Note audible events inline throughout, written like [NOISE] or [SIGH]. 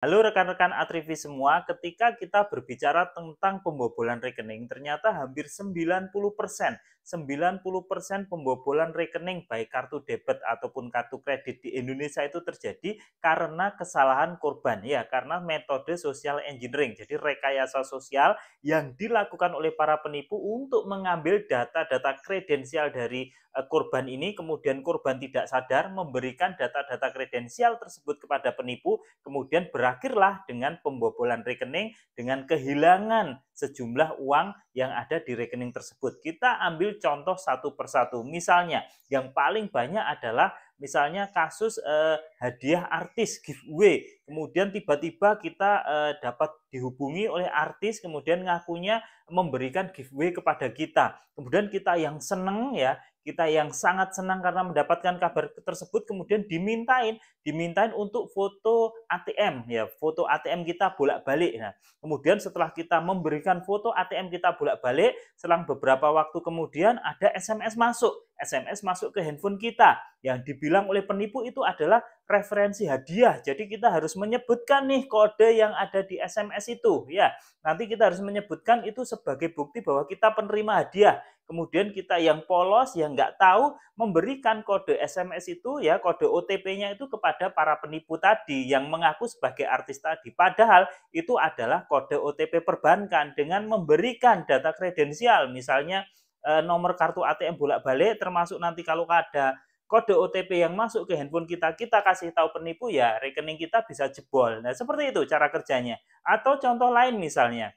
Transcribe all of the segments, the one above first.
Halo rekan-rekan Atrivi semua, ketika kita berbicara tentang pembobolan rekening, ternyata hampir 90%, 90% pembobolan rekening baik kartu debit ataupun kartu kredit di Indonesia itu terjadi karena kesalahan korban ya, karena metode social engineering. Jadi rekayasa sosial yang dilakukan oleh para penipu untuk mengambil data-data kredensial dari eh, korban ini, kemudian korban tidak sadar memberikan data-data kredensial tersebut kepada penipu, kemudian berakhir berakhirlah dengan pembobolan rekening dengan kehilangan sejumlah uang yang ada di rekening tersebut. Kita ambil contoh satu persatu. Misalnya, yang paling banyak adalah misalnya kasus eh, hadiah artis giveaway kemudian tiba-tiba kita eh, dapat dihubungi oleh artis kemudian ngakunya memberikan giveaway kepada kita kemudian kita yang seneng ya kita yang sangat senang karena mendapatkan kabar tersebut kemudian dimintain dimintain untuk foto ATM ya foto ATM kita bolak-balik nah kemudian setelah kita memberikan foto ATM kita bolak-balik selang beberapa waktu kemudian ada SMS masuk SMS masuk ke handphone kita yang dibilang oleh penipu itu adalah referensi hadiah jadi kita harus menyebutkan nih kode yang ada di SMS itu ya nanti kita harus menyebutkan itu sebagai bukti bahwa kita penerima hadiah Kemudian kita yang polos, yang nggak tahu, memberikan kode SMS itu, ya kode OTP-nya itu kepada para penipu tadi yang mengaku sebagai artis tadi. Padahal itu adalah kode OTP perbankan dengan memberikan data kredensial, misalnya eh, nomor kartu ATM bolak-balik, termasuk nanti kalau ada kode OTP yang masuk ke handphone kita, kita kasih tahu penipu ya, rekening kita bisa jebol. Nah, seperti itu cara kerjanya. Atau contoh lain misalnya,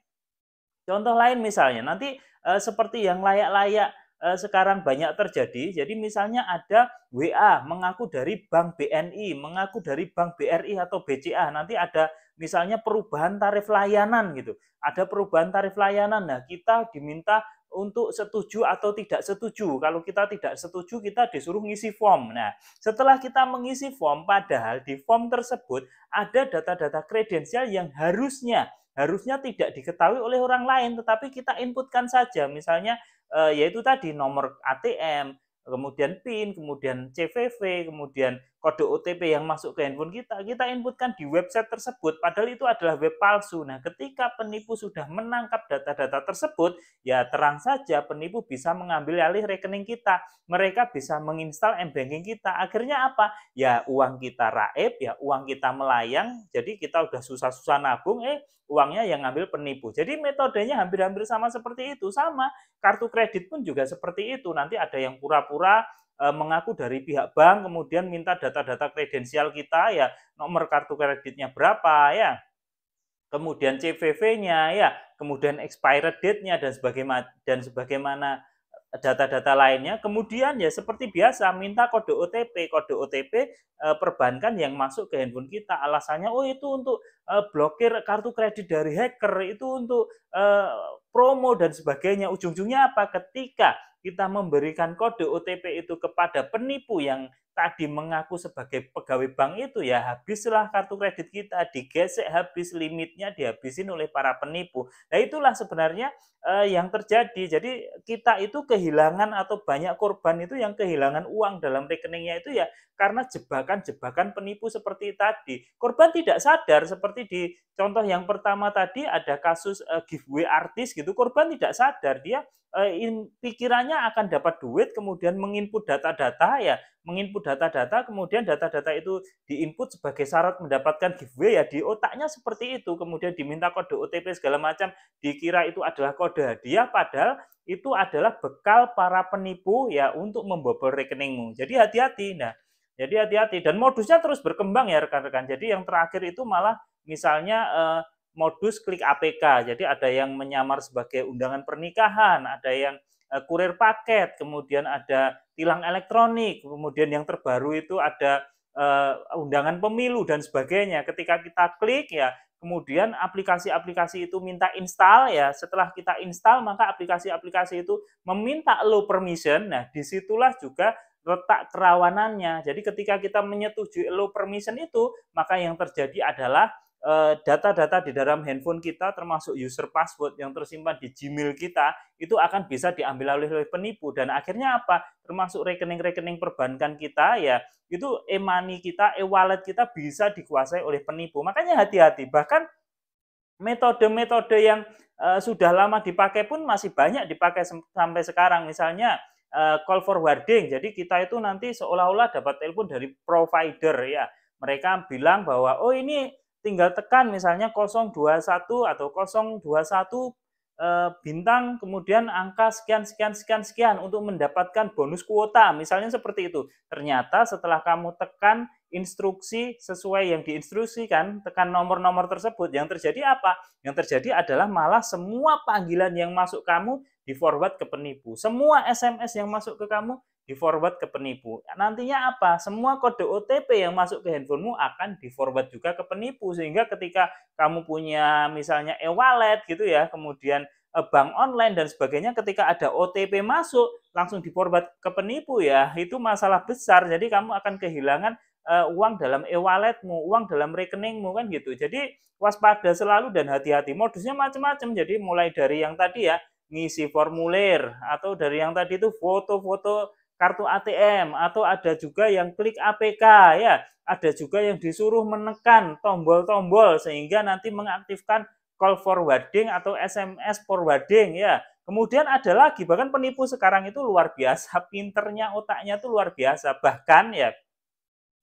Contoh lain misalnya nanti e, seperti yang layak-layak e, sekarang banyak terjadi. Jadi misalnya ada WA mengaku dari Bank BNI, mengaku dari Bank BRI atau BCA. Nanti ada misalnya perubahan tarif layanan gitu. Ada perubahan tarif layanan. Nah, kita diminta untuk setuju atau tidak setuju. Kalau kita tidak setuju, kita disuruh ngisi form. Nah, setelah kita mengisi form, padahal di form tersebut ada data-data kredensial yang harusnya harusnya tidak diketahui oleh orang lain, tetapi kita inputkan saja, misalnya eh, yaitu tadi nomor ATM, kemudian PIN, kemudian CVV, kemudian kode OTP yang masuk ke handphone kita, kita inputkan di website tersebut, padahal itu adalah web palsu. Nah, ketika penipu sudah menangkap data-data tersebut, ya terang saja penipu bisa mengambil alih rekening kita. Mereka bisa menginstal m kita. Akhirnya apa? Ya uang kita raib, ya uang kita melayang, jadi kita udah susah-susah nabung, eh uangnya yang ngambil penipu. Jadi metodenya hampir-hampir sama seperti itu. Sama, kartu kredit pun juga seperti itu. Nanti ada yang pura-pura Eh, mengaku dari pihak bank kemudian minta data-data kredensial kita ya nomor kartu kreditnya berapa ya kemudian CVV-nya ya kemudian expired date-nya dan sebagaimana dan sebagaimana eh, data-data lainnya kemudian ya seperti biasa minta kode OTP kode OTP eh, perbankan yang masuk ke handphone kita alasannya oh itu untuk blokir kartu kredit dari hacker itu untuk promo dan sebagainya ujung-ujungnya apa ketika kita memberikan kode OTP itu kepada penipu yang tadi mengaku sebagai pegawai bank itu ya habislah kartu kredit kita digesek habis limitnya dihabisin oleh para penipu. Nah itulah sebenarnya eh, yang terjadi. Jadi kita itu kehilangan atau banyak korban itu yang kehilangan uang dalam rekeningnya itu ya karena jebakan-jebakan penipu seperti tadi. Korban tidak sadar seperti di contoh yang pertama tadi ada kasus eh, giveaway artis gitu. Korban tidak sadar dia eh, in, pikirannya akan dapat duit kemudian menginput data-data ya menginput data-data kemudian data-data itu diinput sebagai syarat mendapatkan giveaway ya di otaknya seperti itu kemudian diminta kode OTP segala macam dikira itu adalah kode hadiah padahal itu adalah bekal para penipu ya untuk membobol rekeningmu jadi hati-hati nah jadi hati-hati dan modusnya terus berkembang ya rekan-rekan jadi yang terakhir itu malah misalnya eh, modus klik APK. Jadi ada yang menyamar sebagai undangan pernikahan, ada yang Eh, kurir paket, kemudian ada tilang elektronik, kemudian yang terbaru itu ada uh, undangan pemilu dan sebagainya. Ketika kita klik ya, kemudian aplikasi-aplikasi itu minta install ya. Setelah kita install maka aplikasi-aplikasi itu meminta low permission. Nah, disitulah juga letak kerawanannya. Jadi ketika kita menyetujui low permission itu, maka yang terjadi adalah Eh, data-data di dalam handphone kita termasuk user password yang tersimpan di Gmail kita itu akan bisa diambil oleh penipu dan akhirnya apa termasuk rekening-rekening perbankan kita ya itu e-money kita e-wallet kita bisa dikuasai oleh penipu makanya hati-hati bahkan metode-metode yang uh, sudah lama dipakai pun masih banyak dipakai sampai sekarang misalnya uh, call forwarding jadi kita itu nanti seolah-olah dapat telepon dari provider ya mereka bilang bahwa oh ini tinggal tekan misalnya 021 atau 021 eh, bintang kemudian angka sekian sekian sekian sekian untuk mendapatkan bonus kuota misalnya seperti itu ternyata setelah kamu tekan instruksi sesuai yang diinstruksikan tekan nomor-nomor tersebut yang terjadi apa yang terjadi adalah malah semua panggilan yang masuk kamu di forward ke penipu semua SMS yang masuk ke kamu di forward ke penipu. Nantinya apa? Semua kode OTP yang masuk ke handphonemu akan di forward juga ke penipu sehingga ketika kamu punya misalnya e-wallet gitu ya, kemudian e, bank online dan sebagainya ketika ada OTP masuk langsung di forward ke penipu ya. Itu masalah besar. Jadi kamu akan kehilangan uh, uang dalam e-walletmu, uang dalam rekeningmu kan gitu. Jadi waspada selalu dan hati-hati. Modusnya macam-macam. Jadi mulai dari yang tadi ya ngisi formulir atau dari yang tadi itu foto-foto kartu ATM atau ada juga yang klik APK ya, ada juga yang disuruh menekan tombol-tombol sehingga nanti mengaktifkan call forwarding atau SMS forwarding ya. Kemudian ada lagi bahkan penipu sekarang itu luar biasa [LAUGHS] pinternya otaknya itu luar biasa bahkan ya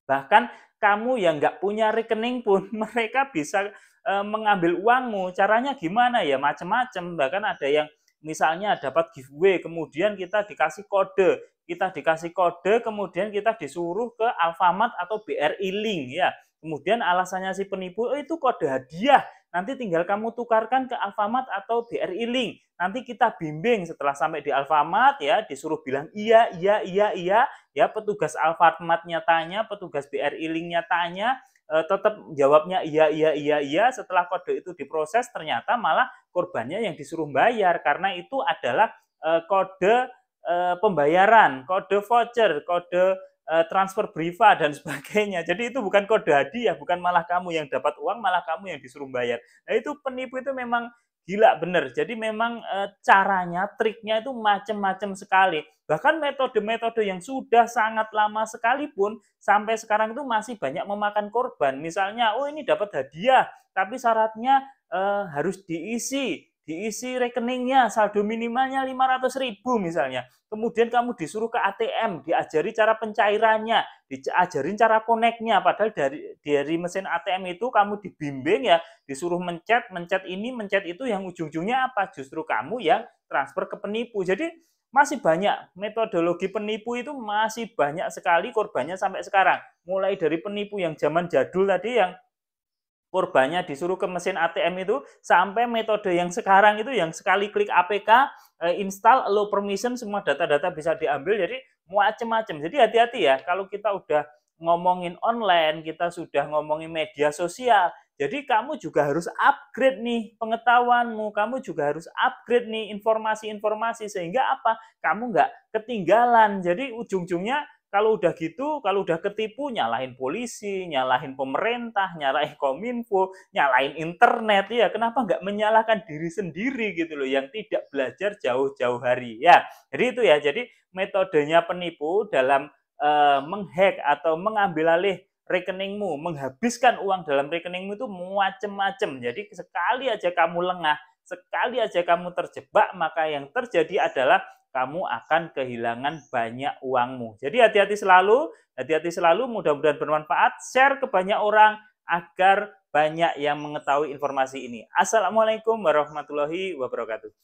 bahkan kamu yang nggak punya rekening pun [LAUGHS] mereka bisa e, mengambil uangmu caranya gimana ya macam-macam bahkan ada yang misalnya dapat giveaway kemudian kita dikasih kode kita dikasih kode, kemudian kita disuruh ke Alfamart atau BRI Link ya. Kemudian alasannya si penipu, oh, itu kode hadiah. Nanti tinggal kamu tukarkan ke Alfamart atau BRI Link. Nanti kita bimbing setelah sampai di Alfamart ya, disuruh bilang iya, iya, iya, iya. Ya petugas Alfamartnya tanya, petugas BRI Linknya tanya, eh, tetap jawabnya iya, iya, iya, iya. Setelah kode itu diproses, ternyata malah korbannya yang disuruh bayar karena itu adalah eh, kode Eh, pembayaran, kode voucher, kode eh, transfer briva dan [LAUGHS] sebagainya. Jadi itu bukan kode hadiah, bukan malah kamu yang dapat uang, malah kamu yang disuruh bayar. Nah itu penipu itu memang gila bener. Jadi memang e, caranya, triknya itu macam-macam sekali. Bahkan metode-metode yang sudah sangat lama sekalipun sampai sekarang itu masih banyak memakan korban. Misalnya, oh ini dapat hadiah, tapi syaratnya e, harus diisi diisi rekeningnya, saldo minimalnya 500.000 ribu misalnya. Kemudian kamu disuruh ke ATM, diajari cara pencairannya, diajarin cara koneknya. Padahal dari dari mesin ATM itu kamu dibimbing ya, disuruh mencet, mencet ini, mencet itu, yang ujung-ujungnya apa? Justru kamu yang transfer ke penipu. Jadi masih banyak metodologi penipu itu masih banyak sekali korbannya sampai sekarang. Mulai dari penipu yang zaman jadul tadi yang korbannya disuruh ke mesin ATM itu sampai metode yang sekarang itu yang sekali klik APK eh, install allow permission semua data-data bisa diambil jadi macam-macam jadi hati-hati ya kalau kita udah ngomongin online kita sudah ngomongin media sosial jadi kamu juga harus upgrade nih pengetahuanmu, kamu juga harus upgrade nih informasi-informasi sehingga apa? Kamu nggak ketinggalan. Jadi ujung-ujungnya kalau udah gitu, kalau udah ketipu, nyalahin polisi, nyalahin pemerintah, nyalahin kominfo, nyalahin internet, ya kenapa nggak menyalahkan diri sendiri gitu loh, yang tidak belajar jauh-jauh hari ya. Jadi itu ya, jadi metodenya penipu dalam e, menghack atau mengambil alih rekeningmu, menghabiskan uang dalam rekeningmu itu macem-macem. Jadi sekali aja kamu lengah, sekali aja kamu terjebak, maka yang terjadi adalah kamu akan kehilangan banyak uangmu. Jadi hati-hati selalu, hati-hati selalu, mudah-mudahan bermanfaat. Share ke banyak orang agar banyak yang mengetahui informasi ini. Assalamualaikum warahmatullahi wabarakatuh.